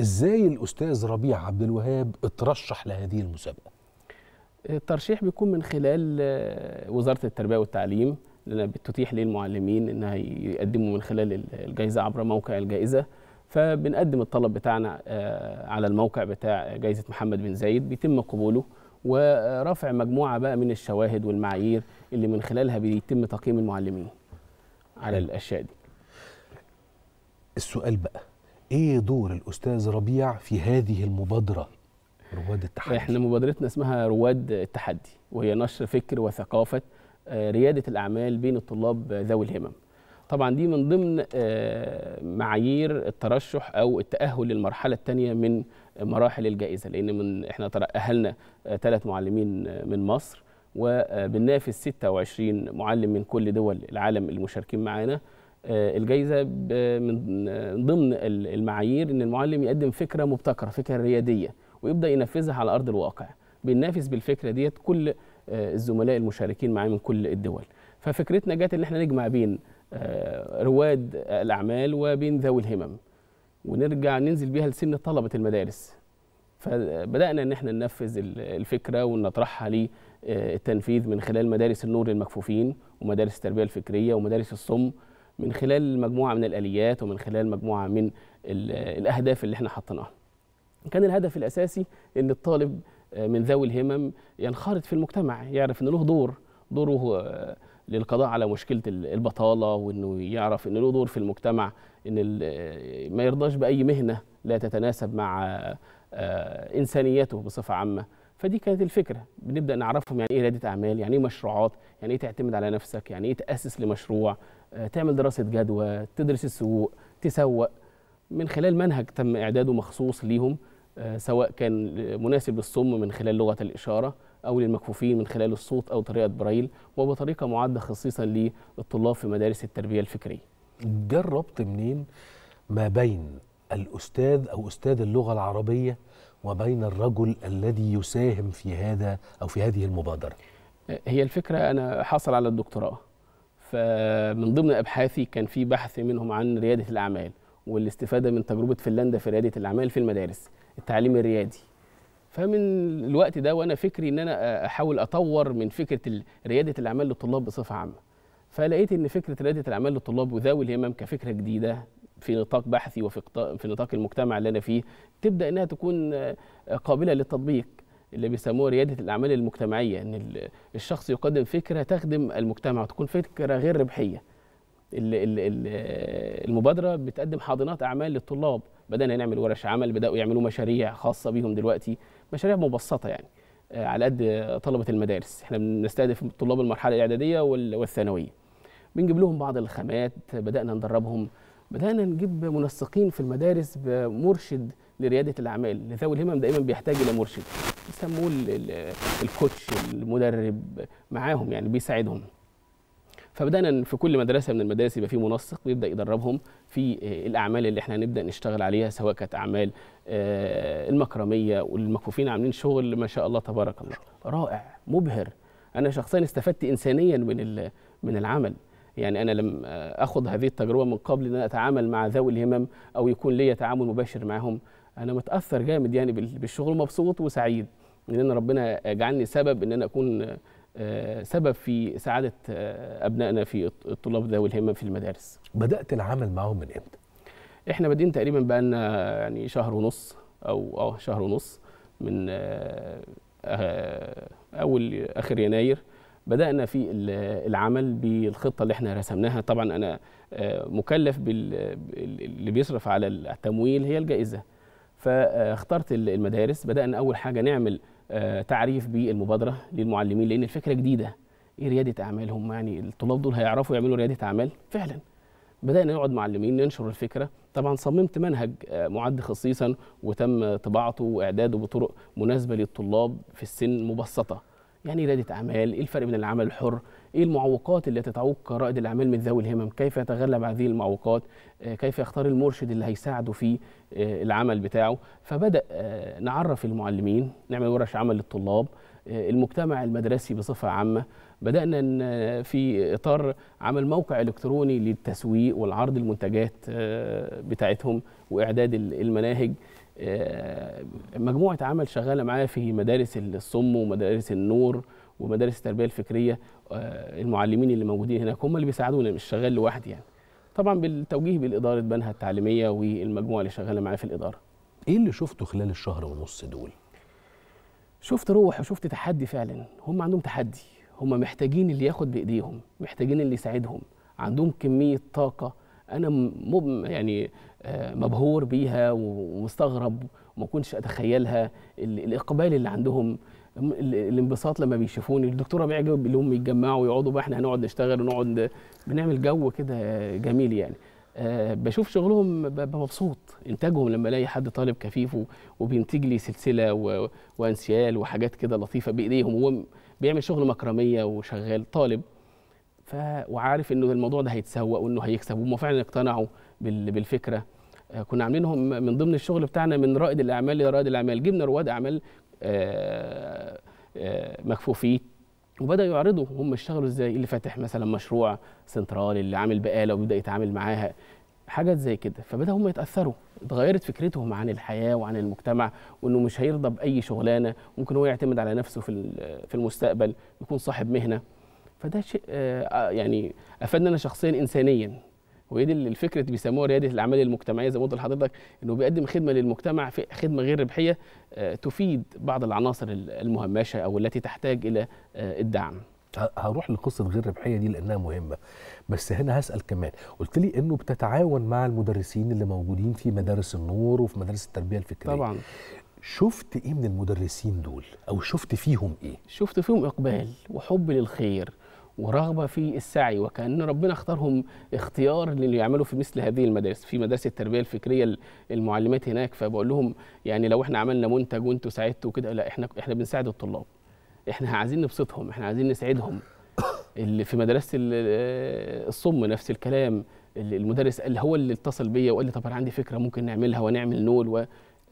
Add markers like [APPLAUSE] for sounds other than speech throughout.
ازاي الاستاذ ربيع عبد الوهاب اترشح لهذه المسابقه الترشيح بيكون من خلال آه، وزاره التربيه والتعليم لأنها بتتيح للمعلمين ان يقدموا من خلال الجائزه عبر موقع الجائزه فبنقدم الطلب بتاعنا آه، على الموقع بتاع جائزه محمد بن زايد بيتم قبوله ورفع مجموعه بقى من الشواهد والمعايير اللي من خلالها بيتم تقييم المعلمين على الاشياء دي السؤال بقى ايه دور الاستاذ ربيع في هذه المبادره رواد التحدي احنا مبادرتنا اسمها رواد التحدي وهي نشر فكر وثقافه آه، رياده الاعمال بين الطلاب ذوي الهمم طبعا دي من ضمن آه، معايير الترشح او التاهل للمرحله الثانيه من مراحل الجائزه لان من احنا تاهلنا ثلاث آه، معلمين من مصر وبننافس 26 معلم من كل دول العالم المشاركين معانا آه، الجائزه من ضمن المعايير ان المعلم يقدم فكره مبتكره فكره رياديه ويبدا ينفذها على ارض الواقع بننافس بالفكره ديت كل آه، الزملاء المشاركين معاه من كل الدول ففكرتنا جت ان احنا نجمع بين آه، رواد الاعمال وبين ذوي الهمم ونرجع ننزل بيها لسن طلبه المدارس فبدانا ان احنا ننفذ الفكره ونطرحها للتنفيذ من خلال مدارس النور للمكفوفين ومدارس التربيه الفكريه ومدارس الصم من خلال مجموعه من الاليات ومن خلال مجموعه من الاهداف اللي احنا حطيناها كان الهدف الاساسي ان الطالب آه، من ذوي الهمم ينخرط في المجتمع يعرف ان له دور دوره آه، للقضاء على مشكله البطاله وانه يعرف ان له دور في المجتمع ان آه، ما يرضاش باي مهنه لا تتناسب مع انسانيته بصفه عامه فدي كانت الفكره بنبدا نعرفهم يعني ايه رياده اعمال يعني ايه مشروعات يعني ايه تعتمد على نفسك يعني ايه تاسس لمشروع آه، تعمل دراسه جدوى تدرس السوق تسوق من خلال منهج تم اعداده مخصوص ليهم آه، سواء كان مناسب للصم من خلال لغه الاشاره او للمكفوفين من خلال الصوت او طريقه برايل وبطريقه معده خصيصا للطلاب في مدارس التربيه الفكريه. جربت منين ما بين الاستاذ او استاذ اللغه العربيه وبين الرجل الذي يساهم في هذا او في هذه المبادره؟ آه، هي الفكره انا حاصل على الدكتوراه فمن آه، ضمن ابحاثي كان في بحث منهم عن رياده الاعمال والاستفاده من تجربه فنلندا في رياده الاعمال في المدارس التعليم الريادي فمن الوقت ده وانا فكري ان انا احاول اطور من فكره رياده الاعمال للطلاب بصفه عامه فلقيت ان فكره رياده الاعمال للطلاب وذوي الهمم كفكره جديده في نطاق بحثي وفي في نطاق المجتمع اللي انا فيه تبدا انها تكون قابله للتطبيق اللي بيسموه رياده الاعمال المجتمعيه ان الشخص يقدم فكره تخدم المجتمع وتكون فكره غير ربحيه المبادره بتقدم حاضنات اعمال للطلاب بدانا نعمل ورش عمل بداوا يعملوا مشاريع خاصه بيهم دلوقتي مشاريع مبسطه يعني آه، على قد طلبه المدارس احنا بنستهدف طلاب المرحله الاعداديه والثانويه بنجيب لهم بعض الخامات بدانا ندربهم بدانا نجيب منسقين في المدارس بمرشد لرياده الاعمال لذوي الهمم دائما بيحتاج الى مرشد بيسموه الكوتش المدرب معاهم يعني بيساعدهم فبدانا في كل مدرسه من المدارس يبقى في منسق بيبدا يدربهم في آه، الاعمال اللي احنا هنبدا نشتغل عليها سواء كانت اعمال آه، المكرميه والمكفوفين عاملين شغل ما شاء الله تبارك الله رائع مبهر انا شخصيا استفدت انسانيا من من العمل يعني انا لم آه، اخذ هذه التجربه من قبل ان اتعامل مع ذوي الهمم او يكون لي تعامل مباشر معهم انا متاثر جامد يعني بالشغل مبسوط وسعيد ان انا ربنا جعلني سبب ان انا اكون آه، سبب في سعاده آه، ابنائنا في الطلاب ذوي الهمه في المدارس بدات العمل معاهم من امتى احنا بادئين تقريبا بقالنا يعني شهر ونص او اه شهر ونص من آه، اول اخر يناير بدانا في العمل بالخطه اللي احنا رسمناها طبعا انا مكلف باللي بيصرف على التمويل هي الجائزه فاخترت المدارس بدأنا أول حاجة نعمل آه، تعريف بالمبادرة للمعلمين لأن الفكرة جديدة إيه ريادة أعمال هم يعني الطلاب دول هيعرفوا يعملوا ريادة أعمال فعلا بدأنا نقعد معلمين ننشر الفكرة طبعا صممت منهج آه، معد خصيصا وتم طباعته وإعداده بطرق مناسبة للطلاب في السن مبسطة يعني إيه ريادة أعمال؟ إيه الفرق بين العمل الحر؟ إيه المعوقات اللي تتعوق رائد الأعمال من ذوي الهمم؟ كيف يتغلب هذه المعوقات؟ آه، كيف يختار المرشد اللي هيساعده في آه، العمل بتاعه؟ فبدأ آه، نعرف المعلمين، نعمل ورش عمل للطلاب، المجتمع المدرسي بصفة عامة بدأنا في إطار عمل موقع إلكتروني للتسويق والعرض المنتجات بتاعتهم وإعداد المناهج آه، مجموعه عمل شغاله معايا في مدارس الصم ومدارس النور ومدارس التربيه الفكريه آه، المعلمين اللي موجودين هناك هم اللي بيساعدوني مش شغال لوحدي يعني طبعا بالتوجيه بالاداره بنها التعليميه والمجموعه اللي شغاله معايا في الاداره ايه اللي شفته خلال الشهر ونص دول شفت روح وشفت تحدي فعلا هم عندهم تحدي هم محتاجين اللي ياخد بايديهم محتاجين اللي يساعدهم عندهم كميه طاقه انا مب يعني آه، مبهور بيها ومستغرب وما كنتش اتخيلها الاقبال اللي عندهم الانبساط لما بيشوفوني الدكتوره بيعجب هم يتجمعوا ويقعدوا بقى احنا هنقعد نشتغل ونقعد بنعمل جو كده جميل يعني آه، بشوف شغلهم ببقى مبسوط انتاجهم لما الاقي حد طالب كفيف وبينتج لي سلسله وانسيال وحاجات كده لطيفه بايديهم هو بيعمل شغل مكرميه وشغال طالب وعارف انه الموضوع ده هيتسوق وانه هيكسب وهم فعلا اقتنعوا بالفكره آه، كنا عاملينهم من ضمن الشغل بتاعنا من رائد الاعمال لرائد الاعمال جبنا رواد اعمال آه، آه، مكفوفين وبداوا يعرضوا هم اشتغلوا ازاي اللي فاتح مثلا مشروع سنترال اللي عامل بقاله وبدا يتعامل معاها حاجات زي كده فبداوا هم يتاثروا اتغيرت فكرتهم عن الحياه وعن المجتمع وانه مش هيرضى باي شغلانه ممكن هو يعتمد على نفسه في في المستقبل يكون صاحب مهنه فده شيء آه، آه، يعني افادنا انا شخصيا انسانيا وايه دي الفكره بيسموها رياده الاعمال المجتمعيه زي ما قلت لحضرتك انه بيقدم خدمه للمجتمع في خدمه غير ربحيه آه، تفيد بعض العناصر المهمشه او التي تحتاج الى الدعم هروح لقصه غير ربحيه دي لانها مهمه بس هنا هسال كمان قلت لي انه بتتعاون مع المدرسين اللي موجودين في مدارس النور وفي مدارس التربيه الفكريه طبعا شفت ايه من المدرسين دول او شفت فيهم ايه شفت فيهم اقبال وحب للخير ورغبه في السعي وكان ربنا اختارهم اختيار اللي يعملوا في مثل هذه المدارس في مدارس التربيه الفكريه المعلمات هناك فبقول لهم يعني لو احنا عملنا منتج وانتوا ساعدتوا كده لا احنا احنا بنساعد الطلاب احنا عايزين نبسطهم احنا عايزين نسعدهم اللي في مدرسه الصم نفس الكلام المدرس اللي هو اللي اتصل بيا وقال لي طب انا عندي فكره ممكن نعملها ونعمل نول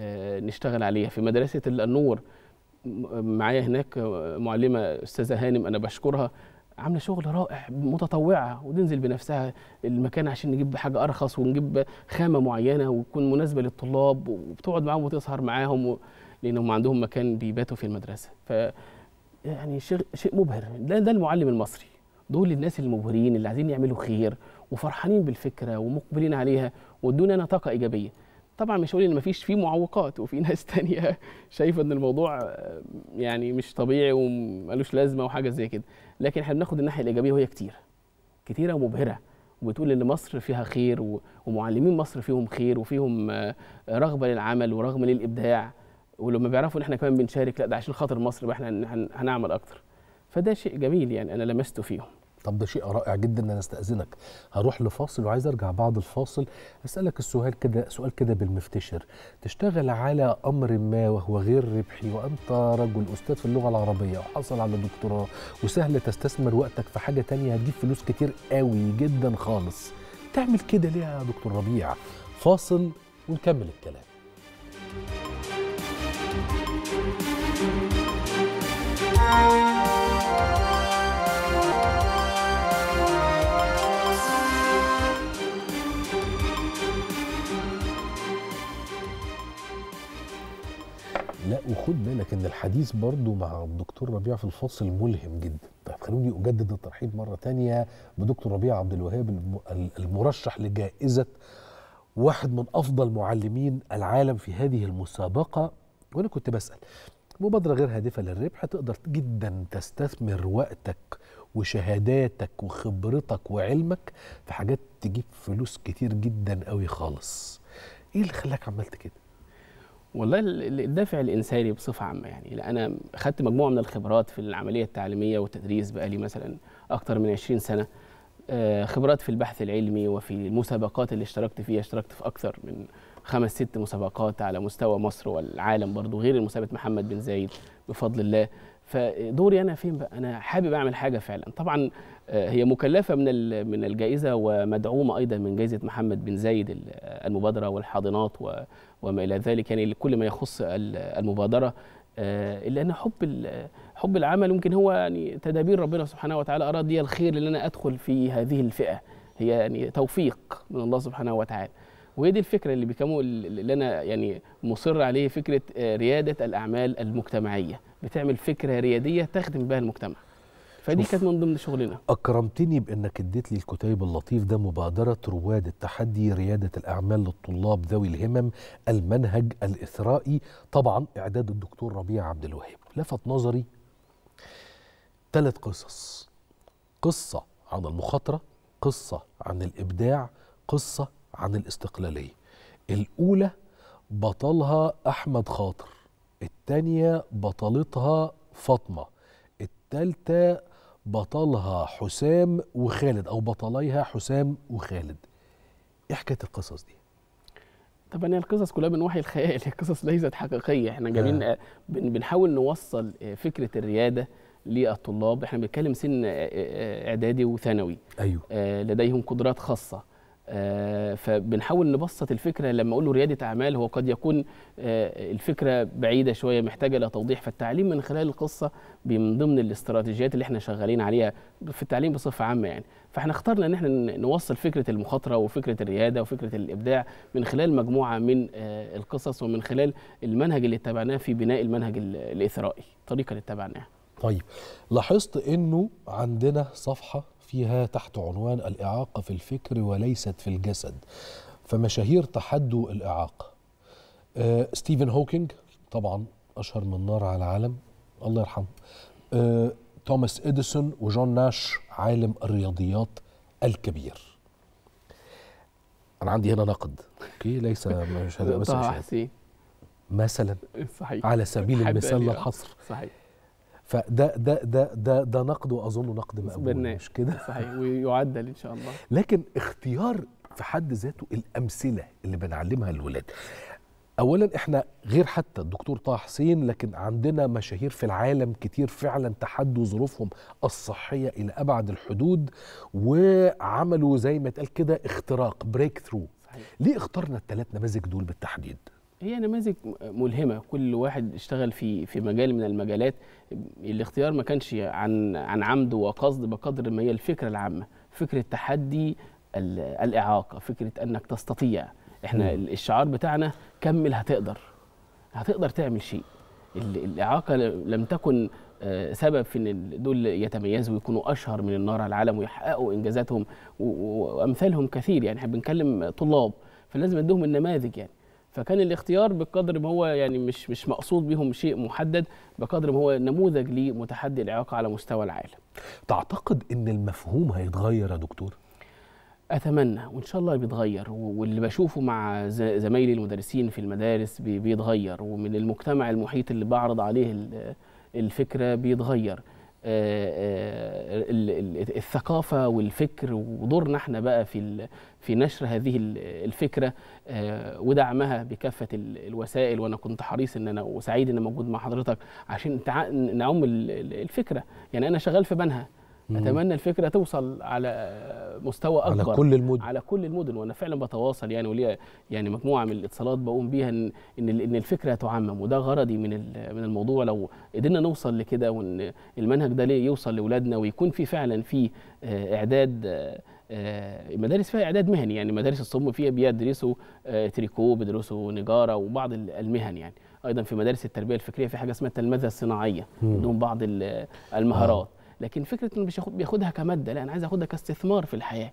ونشتغل آه، عليها في مدرسه النور معايا هناك آه، معلمه استاذه هانم انا بشكرها عامله شغل رائع متطوعه وتنزل بنفسها المكان عشان نجيب حاجه ارخص ونجيب خامه معينه وتكون مناسبه للطلاب وبتقعد معاهم وتسهر معاهم و... لانهم عندهم مكان بيباتوا في المدرسه ف يعني شيء شيء مبهر ده, ده المعلم المصري دول الناس المبهرين اللي عايزين يعملوا خير وفرحانين بالفكره ومقبلين عليها وادونا طاقه ايجابيه طبعا مش هقول ان مفيش في معوقات وفي [LAUGHS] ناس تانية شايفه ان الموضوع آه، يعني مش طبيعي ومالوش لازمه وحاجه زي كده لكن احنا بناخد الناحيه الايجابيه وهي كتير كتيره ومبهره وبتقول ان مصر فيها خير ومعلمين مصر فيهم خير وفيهم آه، رغبه للعمل ورغبه للابداع ولما بيعرفوا ان احنا كمان بنشارك لا ده عشان خاطر مصر بقى احنا هنعمل اكتر فده شيء جميل يعني انا لمسته فيهم طب ده شيء رائع جدا ان انا استاذنك هروح لفاصل وعايز ارجع بعد الفاصل اسالك السؤال كده سؤال كده بالمفتشر تشتغل على امر ما وهو غير ربحي وانت رجل استاذ في اللغه العربيه وحصل على دكتوراه وسهل تستثمر وقتك في حاجه تانية هتجيب فلوس كتير قوي جدا خالص تعمل كده ليه يا دكتور ربيع فاصل ونكمل الكلام وخد بالك ان الحديث برضو مع الدكتور ربيع في الفصل ملهم جدا طيب خلوني اجدد الترحيب مره تانية بدكتور ربيع عبد الوهاب المرشح لجائزه واحد من افضل معلمين العالم في هذه المسابقه وانا كنت بسال مبادره غير هادفه للربح تقدر جدا تستثمر وقتك وشهاداتك وخبرتك وعلمك في حاجات تجيب فلوس كتير جدا قوي خالص ايه اللي خلاك عملت كده والله الدافع الانساني بصفه عامه يعني انا خدت مجموعه من الخبرات في العمليه التعليميه والتدريس بقالي مثلا اكتر من 20 سنه آه، خبرات في البحث العلمي وفي المسابقات اللي اشتركت فيها اشتركت في اكثر من خمس ست مسابقات على مستوى مصر والعالم برضو غير مسابقه محمد بن زايد بفضل الله فدوري انا فين بقى انا حابب اعمل حاجه فعلا طبعا آه، هي مكلفه من من الجائزه ومدعومه ايضا من جائزه محمد بن زايد المبادره والحاضنات وما الى ذلك يعني كل ما يخص المبادره آه، الا ان حب حب العمل ممكن هو يعني تدابير ربنا سبحانه وتعالى اراد لي الخير ان انا ادخل في هذه الفئه هي يعني توفيق من الله سبحانه وتعالى وهي دي الفكره اللي بيكمل اللي انا يعني مصر عليه فكره آه، رياده الاعمال المجتمعيه بتعمل فكره رياديه تخدم بها المجتمع فدي كانت من ضمن شغلنا اكرمتني بانك اديت لي الكتيب اللطيف ده مبادره رواد التحدي رياده الاعمال للطلاب ذوي الهمم المنهج الاثرائي طبعا اعداد الدكتور ربيع عبد الوهاب لفت نظري ثلاث قصص قصه عن المخاطره قصه عن الابداع قصه عن الاستقلاليه الاولى بطلها احمد خاطر التانية بطلتها فاطمة التالتة بطلها حسام وخالد أو بطليها حسام وخالد إيه حكاية القصص دي؟ طبعا هي يعني القصص كلها من وحي الخيال هي [LAUGHS] قصص ليست حقيقيه احنا جايين آه. آه، بنحاول نوصل آه، فكره الرياده للطلاب احنا بنتكلم سن آه، اعدادي وثانوي ايوه لديهم قدرات خاصه آه، فبنحاول نبسط الفكره لما اقول له رياده اعمال هو قد يكون آه، الفكره بعيده شويه محتاجه لتوضيح فالتعليم من خلال القصه من ضمن الاستراتيجيات اللي احنا شغالين عليها في التعليم بصفه عامه يعني فاحنا اخترنا ان احنا نوصل فكره المخاطره وفكره الرياده وفكره الابداع من خلال مجموعه من آه، القصص ومن خلال المنهج اللي اتبعناه في بناء المنهج الاثرائي الطريقه اللي اتبعناها طيب لاحظت انه عندنا صفحه فيها تحت عنوان الإعاقة في الفكر وليست في الجسد فمشاهير تحدوا الإعاقة أه ستيفن هوكينج طبعا أشهر من نار على العالم الله يرحمه أه توماس إديسون وجون ناش عالم الرياضيات الكبير أنا عندي هنا نقد أوكي ليس مش هذا مثلا صحيح على سبيل المثال آه، للحصر الحصر صحيح فده ده ده ده ده نقد واظنه نقد مقبول مش كده صحيح ويعدل ان شاء الله [LAUGHS] لكن اختيار في حد ذاته الامثله اللي بنعلمها للولاد اولا احنا غير حتى الدكتور طه حسين لكن عندنا مشاهير في العالم كتير فعلا تحدوا ظروفهم الصحيه الى ابعد الحدود وعملوا زي ما اتقال كده اختراق بريك ثرو ليه اخترنا الثلاث نماذج دول بالتحديد هي نماذج ملهمه كل واحد اشتغل في في مجال من المجالات الاختيار ما كانش عن عن عمد وقصد بقدر ما هي الفكره العامه فكره تحدي الاعاقه فكره انك تستطيع احنا الشعار بتاعنا كمل هتقدر هتقدر تعمل شيء الاعاقه لم تكن آه، سبب في ان دول يتميزوا ويكونوا اشهر من النار على العالم ويحققوا انجازاتهم وامثالهم كثير يعني احنا بنكلم طلاب فلازم ادوهم النماذج يعني فكان الاختيار بقدر ما هو يعني مش مش مقصود بيهم شيء محدد بقدر ما هو نموذج لمتحدي الاعاقه على مستوى العالم. تعتقد ان المفهوم هيتغير يا دكتور؟ اتمنى وان شاء الله بيتغير واللي بشوفه مع زمايلي المدرسين في المدارس بيتغير ومن المجتمع المحيط اللي بعرض عليه الفكره بيتغير. آه، آه، الثقافه والفكر ودورنا احنا بقى في في نشر هذه الفكره آه، ودعمها بكافه الوسائل وانا كنت حريص ان انا وسعيد ان موجود مع حضرتك عشان نعم الفكره يعني انا شغال في بنها اتمنى الفكره توصل على مستوى اكبر على كل المدن على كل المدن وانا فعلا بتواصل يعني وليا يعني مجموعه من الاتصالات بقوم بيها ان ان الفكره تعمم وده غرضي من من الموضوع لو قدرنا نوصل لكده وان المنهج ده ليه يوصل لاولادنا ويكون في فعلا في آه، اعداد آه، مدارس فيها اعداد مهني يعني مدارس الصم فيها بيدرسوا آه، تريكو بيدرسوا نجاره وبعض المهن يعني ايضا في مدارس التربيه الفكريه في حاجه اسمها التلمذه الصناعيه عندهم بعض المهارات لكن فكره انه مش بياخدها كماده لا انا عايز اخدها كاستثمار في الحياه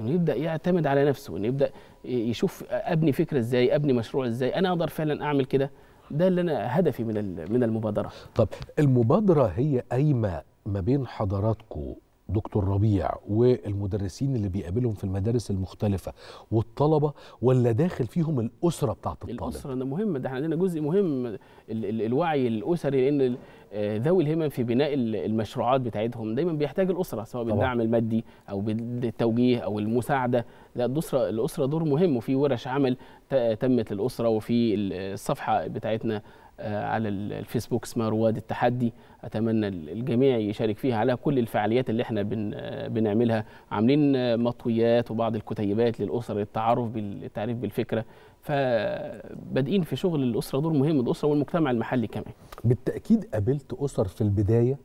انه يعني يبدا يعتمد على نفسه انه يبدا يشوف ابني فكره ازاي ابني مشروع ازاي انا اقدر فعلا اعمل كده ده اللي انا هدفي من من المبادره طب المبادره هي قايمه ما بين حضراتكم دكتور ربيع والمدرسين اللي بيقابلهم في المدارس المختلفة والطلبة ولا داخل فيهم الأسرة بتاعة الطالب؟ الأسرة ده مهم ده احنا عندنا جزء مهم ال ال الوعي الأسري لأن آه، ذوي الهمم في بناء المشروعات بتاعتهم دايما بيحتاج الأسرة سواء بالدعم المادي أو بالتوجيه أو المساعدة لا الأسرة الأسرة دور مهم وفي ورش عمل تمت للأسرة وفي الصفحة بتاعتنا آه، على الفيسبوك اسمها رواد التحدي اتمنى الجميع يشارك فيها على كل الفعاليات اللي احنا بن آه، بنعملها عاملين مطويات وبعض الكتيبات للاسر للتعرف بالتعريف بالفكره فبادئين في شغل الاسره دور مهم الاسره والمجتمع المحلي كمان بالتاكيد قابلت اسر في البدايه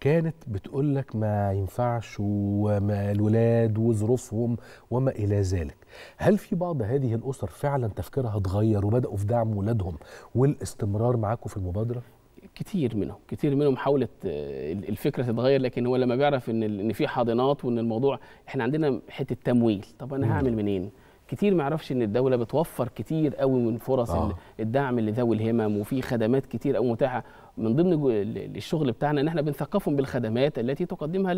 كانت بتقول لك ما ينفعش وما الولاد وظروفهم وما الى ذلك هل في بعض هذه الاسر فعلا تفكيرها اتغير وبداوا في دعم ولادهم والاستمرار معاكم في المبادره كتير منهم كتير منهم حاولت آه، الفكره تتغير لكن هو لما بيعرف ان ان في حاضنات وان الموضوع احنا عندنا حته تمويل طب انا هعمل منين كتير ما يعرفش ان الدوله بتوفر كتير قوي من فرص آه. الدعم لذوي الهمم وفي خدمات كتير قوي متاحه من ضمن الشغل بتاعنا ان احنا بنثقفهم بالخدمات التي تقدمها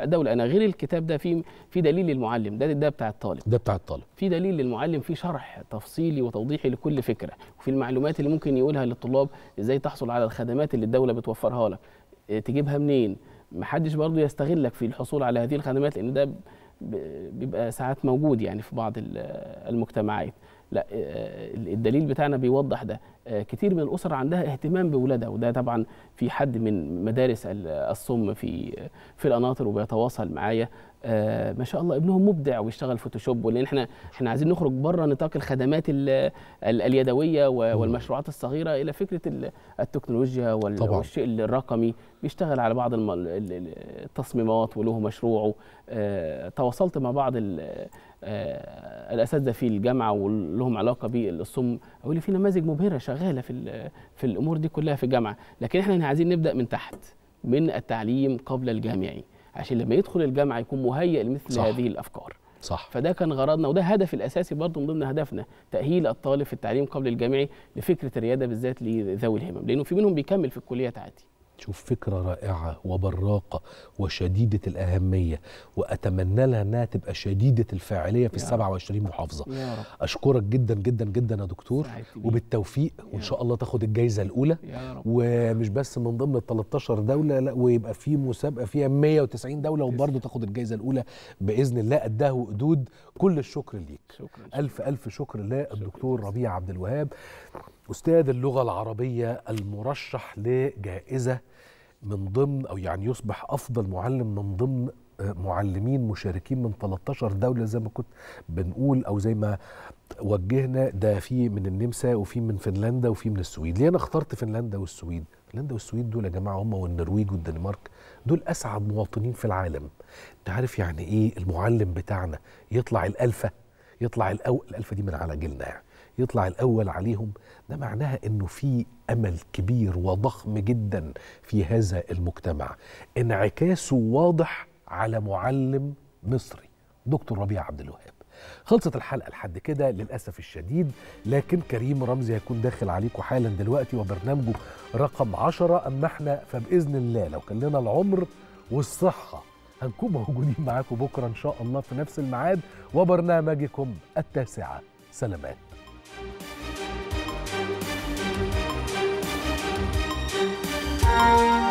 الدوله انا غير الكتاب ده في في دليل للمعلم ده ده بتاع الطالب ده بتاع الطالب في دليل للمعلم في شرح تفصيلي وتوضيحي لكل فكره وفي المعلومات اللي ممكن يقولها للطلاب ازاي تحصل على الخدمات اللي الدوله بتوفرها لك إيه، تجيبها منين محدش برضه يستغلك في الحصول على هذه الخدمات لان ده بيبقى ساعات موجود يعني في بعض المجتمعات لا آه، الدليل بتاعنا بيوضح ده كتير من الاسر عندها اهتمام باولادها وده طبعا في حد من مدارس الصم في في القناطر وبيتواصل معايا آه، ما شاء الله ابنهم مبدع ويشتغل فوتوشوب ولان احنا احنا عايزين نخرج بره نطاق الخدمات اليدويه والمشروعات الصغيره الى فكره التكنولوجيا والشيء الرقمي بيشتغل على بعض التصميمات وله مشروعه آه، تواصلت مع بعض آه، الاساتذه في الجامعه ولهم علاقه بالصم اقول لي في نماذج مبهره شغاله في في الامور دي كلها في الجامعه لكن احنا عايزين نبدا من تحت من التعليم قبل الجامعي عشان لما يدخل الجامعه يكون مهيئ لمثل صح. هذه الافكار صح فده كان غرضنا وده هدف الاساسي برضه من ضمن هدفنا تاهيل الطالب في التعليم قبل الجامعي لفكره الرياده بالذات لذوي الهمم لانه في منهم بيكمل في الكليه عادي شوف فكرة رائعة وبراقة وشديدة الأهمية وأتمنى لها أنها تبقى شديدة الفاعلية في ال 27 محافظة يا رب. أشكرك جدا جدا جدا يا دكتور وبالتوفيق وإن شاء الله تاخد الجايزة الأولى يا رب. ومش بس من ضمن ال 13 دولة لا ويبقى في مسابقة فيها 190 دولة وبرضه تاخد الجايزة الأولى بإذن الله قدها وقدود كل الشكر ليك شكرا ألف ألف شكر للدكتور ربيع عبد الوهاب أستاذ اللغة العربية المرشح لجائزة من ضمن أو يعني يصبح أفضل معلم من ضمن آه، معلمين مشاركين من 13 دولة زي ما كنت بنقول أو زي ما وجهنا ده في من النمسا وفي من فنلندا وفي من السويد ليه أنا اخترت فنلندا والسويد فنلندا والسويد دول يا جماعة هم والنرويج والدنمارك دول أسعد مواطنين في العالم أنت عارف يعني إيه المعلم بتاعنا يطلع الألفة يطلع الأو الألفة دي من على جيلنا يعني يطلع الاول عليهم ده معناها انه في امل كبير وضخم جدا في هذا المجتمع انعكاسه واضح على معلم مصري دكتور ربيع عبد الوهاب خلصت الحلقه لحد كده للاسف الشديد لكن كريم رمزي هيكون داخل عليكم حالا دلوقتي وبرنامجه رقم عشرة اما احنا فباذن الله لو كان لنا العمر والصحه هنكون موجودين معاكم بكره ان شاء الله في نفس الميعاد وبرنامجكم التاسعه سلامات Música